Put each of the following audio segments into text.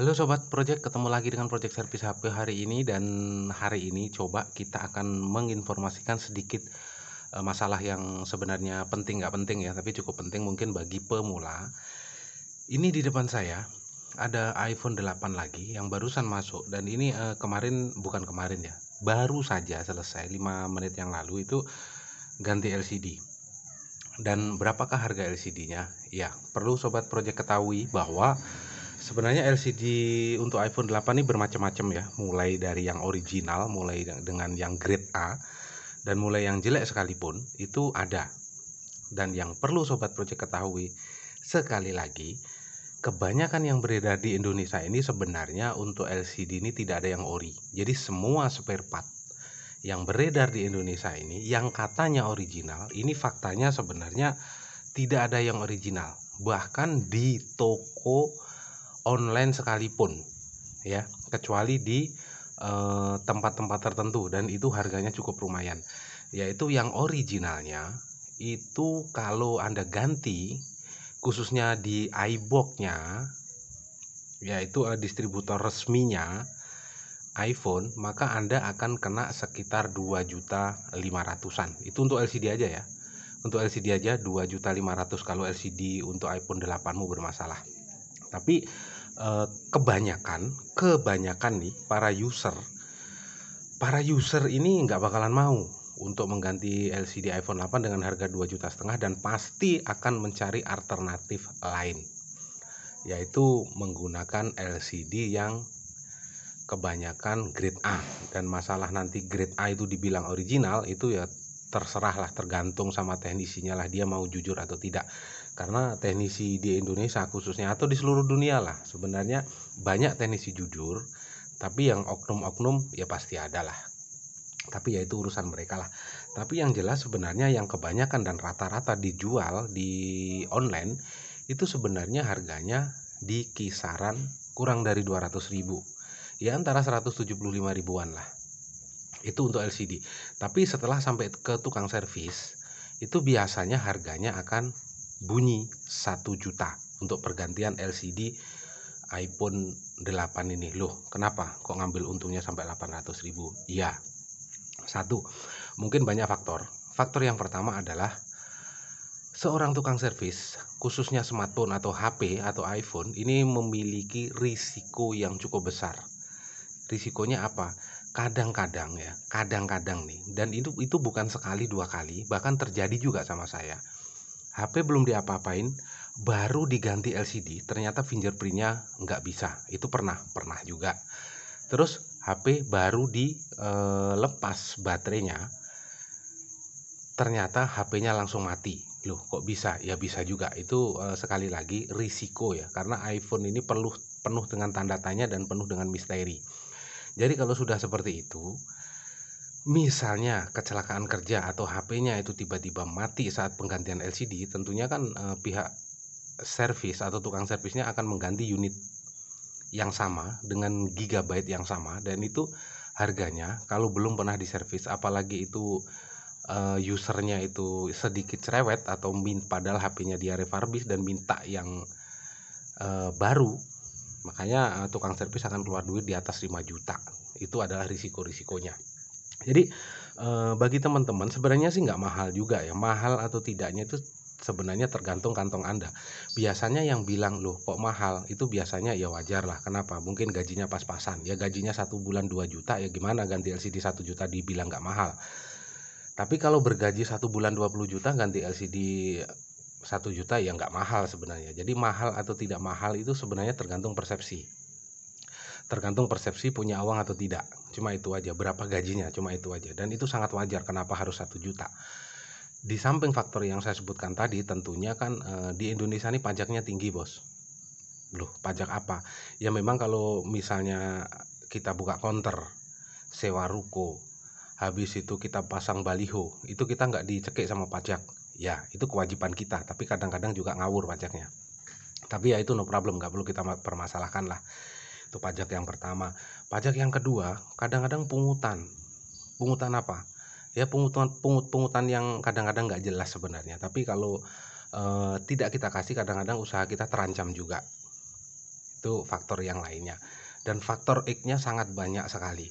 Halo Sobat Project, ketemu lagi dengan Project Service HP hari ini dan hari ini coba kita akan menginformasikan sedikit eh, masalah yang sebenarnya penting nggak penting ya, tapi cukup penting mungkin bagi pemula. Ini di depan saya ada iPhone 8 lagi yang barusan masuk dan ini eh, kemarin bukan kemarin ya, baru saja selesai 5 menit yang lalu itu ganti LCD. Dan berapakah harga LCD-nya? Ya, perlu Sobat Project ketahui bahwa sebenarnya LCD untuk iPhone 8 ini bermacam-macam ya, mulai dari yang original, mulai dengan yang grade A dan mulai yang jelek sekalipun itu ada. Dan yang perlu sobat project ketahui sekali lagi, kebanyakan yang beredar di Indonesia ini sebenarnya untuk LCD ini tidak ada yang ori. Jadi semua spare part yang beredar di Indonesia ini yang katanya original, ini faktanya sebenarnya tidak ada yang original. Bahkan di toko online sekalipun ya kecuali di eh, tempat-tempat tertentu dan itu harganya cukup lumayan yaitu yang originalnya itu kalau Anda ganti khususnya di iBox-nya yaitu eh, distributor resminya iPhone maka Anda akan kena sekitar 2 juta 500-an. Itu untuk LCD aja ya. Untuk LCD aja 2 juta 500 kalau LCD untuk iPhone 8 mu bermasalah. Tapi Eh, kebanyakan kebanyakan nih para user para user ini nggak bakalan mau untuk mengganti LCD iPhone 8 dengan harga 2 juta setengah dan pasti akan mencari alternatif lain yaitu menggunakan LCD yang kebanyakan grade A dan masalah nanti grade A itu dibilang original itu ya terserahlah tergantung sama teknisinya lah dia mau jujur atau tidak karena teknisi di Indonesia khususnya atau di seluruh dunia lah sebenarnya banyak teknisi jujur tapi yang oknum-oknum ya pasti ada lah tapi ya itu urusan mereka lah tapi yang jelas sebenarnya yang kebanyakan dan rata-rata dijual di online itu sebenarnya harganya di kisaran kurang dari 200 ribu ya antara 175 ribuan lah itu untuk LCD tapi setelah sampai ke tukang servis itu biasanya harganya akan bunyi 1 juta untuk pergantian LCD iPhone 8 ini loh kenapa kok ngambil untungnya sampai 800 ribu Iya, satu mungkin banyak faktor faktor yang pertama adalah seorang tukang servis khususnya smartphone atau HP atau iPhone ini memiliki risiko yang cukup besar risikonya apa kadang-kadang ya kadang-kadang nih dan itu itu bukan sekali dua kali bahkan terjadi juga sama saya HP belum diapa-apain, baru diganti LCD, ternyata fingerprintnya nggak bisa. Itu pernah, pernah juga. Terus HP baru dilepas eh, e, baterainya, ternyata HP-nya langsung mati. Loh, kok bisa? Ya bisa juga. Itu e, sekali lagi risiko ya, karena iPhone ini perlu penuh dengan tanda tanya dan penuh dengan misteri. Jadi kalau sudah seperti itu, Misalnya kecelakaan kerja atau HP-nya itu tiba-tiba mati saat penggantian LCD, tentunya kan, eh, pihak servis atau tukang servisnya akan mengganti unit yang sama dengan gigabyte yang sama dan itu harganya kalau belum pernah diservis apalagi itu, eee, eh, usernya itu sedikit cerewet atau min padahal HP-nya dia refurbish dan minta yang, eh, baru, makanya, eh, tukang servis akan keluar duit di atas lima juta. itu adalah risiko-risikonya. Jadi eh, bagi teman-teman sebenarnya sih nggak mahal juga ya. Mahal atau tidaknya itu sebenarnya tergantung kantong Anda. Biasanya yang bilang loh kok mahal itu biasanya ya wajar lah. Kenapa? Mungkin gajinya pas-pasan. Ya gajinya satu bulan 2 juta ya gimana ganti LCD satu juta dibilang nggak mahal. Tapi kalau bergaji satu bulan 20 juta ganti LCD satu juta ya nggak mahal sebenarnya. Jadi mahal atau tidak mahal itu sebenarnya tergantung persepsi tergantung persepsi punya uang atau tidak cuma itu aja berapa gajinya cuma itu aja dan itu sangat wajar kenapa harus satu juta di samping faktor yang saya sebutkan tadi tentunya kan e, di Indonesia ini pajaknya tinggi bos loh pajak apa ya memang kalau misalnya kita buka konter sewa ruko habis itu kita pasang baliho itu kita nggak dicekik sama pajak ya itu kewajiban kita tapi kadang-kadang juga ngawur pajaknya tapi ya itu no problem nggak perlu kita permasalahkan lah itu pajak yang pertama pajak yang kedua kadang-kadang pungutan pungutan apa ya pungutan pungut pungutan yang kadang-kadang nggak jelas sebenarnya tapi kalau e, tidak kita kasih kadang-kadang usaha kita terancam juga itu faktor yang lainnya dan faktor X-nya sangat banyak sekali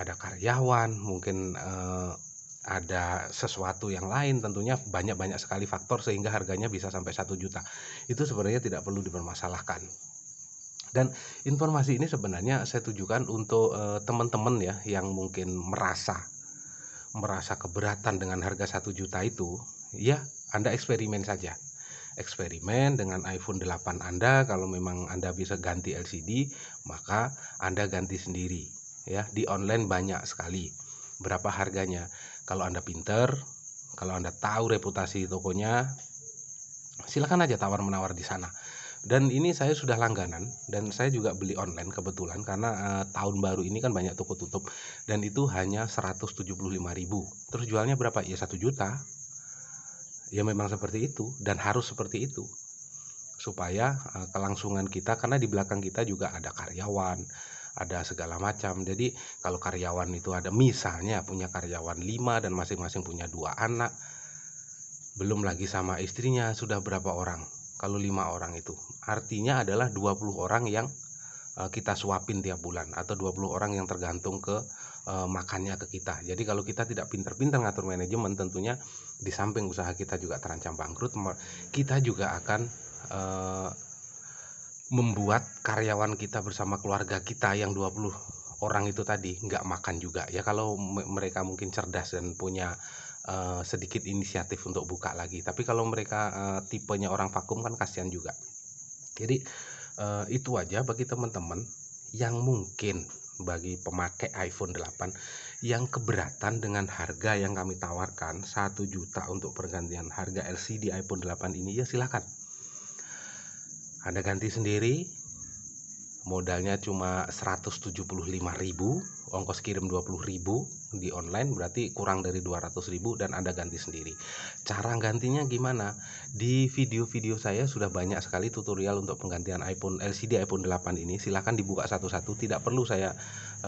ada karyawan mungkin e, ada sesuatu yang lain tentunya banyak-banyak sekali faktor sehingga harganya bisa sampai satu juta itu sebenarnya tidak perlu dipermasalahkan dan informasi ini sebenarnya saya tujukan untuk eh, teman-teman ya yang mungkin merasa merasa keberatan dengan harga 1 juta itu, ya Anda eksperimen saja. Eksperimen dengan iPhone 8 Anda kalau memang Anda bisa ganti LCD, maka Anda ganti sendiri ya. Di online banyak sekali. Berapa harganya? Kalau Anda pinter, kalau Anda tahu reputasi tokonya, silakan aja tawar-menawar di sana dan ini saya sudah langganan dan saya juga beli online kebetulan karena uh, tahun baru ini kan banyak toko tutup dan itu hanya 175.000 terus jualnya berapa ya satu juta ya memang seperti itu dan harus seperti itu supaya uh, kelangsungan kita karena di belakang kita juga ada karyawan ada segala macam. Jadi kalau karyawan itu ada misalnya punya karyawan 5 dan masing-masing punya dua anak. Belum lagi sama istrinya sudah berapa orang kalau lima orang itu artinya adalah 20 orang yang eh, kita suapin tiap bulan atau 20 orang yang tergantung ke uh, makannya ke kita. Jadi kalau kita tidak pintar-pintar ngatur manajemen tentunya di samping usaha kita juga terancam bangkrut, kita juga akan uh, membuat karyawan kita bersama keluarga kita yang 20 orang itu tadi nggak makan juga. Ya kalau mereka mungkin cerdas dan punya uh, sedikit inisiatif untuk buka lagi tapi kalau mereka uh, tipenya orang vakum kan kasihan juga jadi uh, itu aja bagi teman-teman yang mungkin bagi pemakai iPhone 8 yang keberatan dengan harga yang kami tawarkan 1 juta untuk pergantian harga LCD iPhone 8 ini ya silahkan Anda ganti sendiri modalnya cuma 175.000 ongkos kirim 20.000 di online berarti kurang dari 200 ribu dan ada ganti sendiri. Cara gantinya gimana? Di video-video saya sudah banyak sekali tutorial untuk penggantian iPhone LCD iPhone 8 ini. Silahkan dibuka satu-satu, tidak perlu saya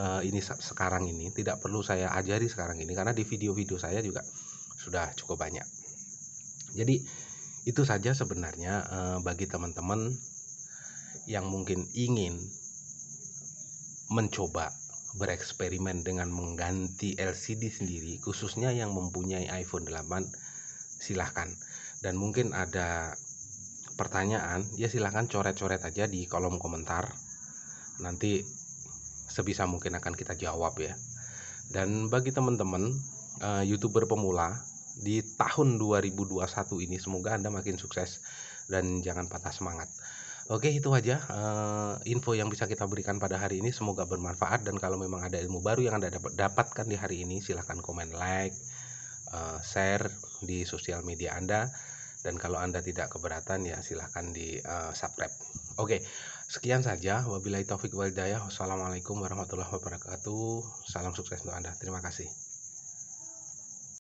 uh, ini sekarang ini, tidak perlu saya ajari sekarang ini karena di video-video saya juga sudah cukup banyak. Jadi itu saja sebenarnya uh, bagi teman-teman yang mungkin ingin mencoba bereksperimen dengan mengganti LCD sendiri khususnya yang mempunyai iPhone 8 silahkan dan mungkin ada pertanyaan ya silahkan coret-coret aja di kolom komentar nanti sebisa mungkin akan kita jawab ya dan bagi teman-teman uh, youtuber pemula di tahun 2021 ini semoga Anda makin sukses dan jangan patah semangat. Oke, itu aja uh, info yang bisa kita berikan pada hari ini. Semoga bermanfaat dan kalau memang ada ilmu baru yang Anda dapat dapatkan di hari ini, silahkan komen like, uh, share di sosial media Anda dan kalau Anda tidak keberatan ya silahkan di uh, subscribe. Oke, sekian saja. Wabillahi taufik walidayah Wassalamualaikum warahmatullahi wabarakatuh. Salam sukses untuk Anda. Terima kasih.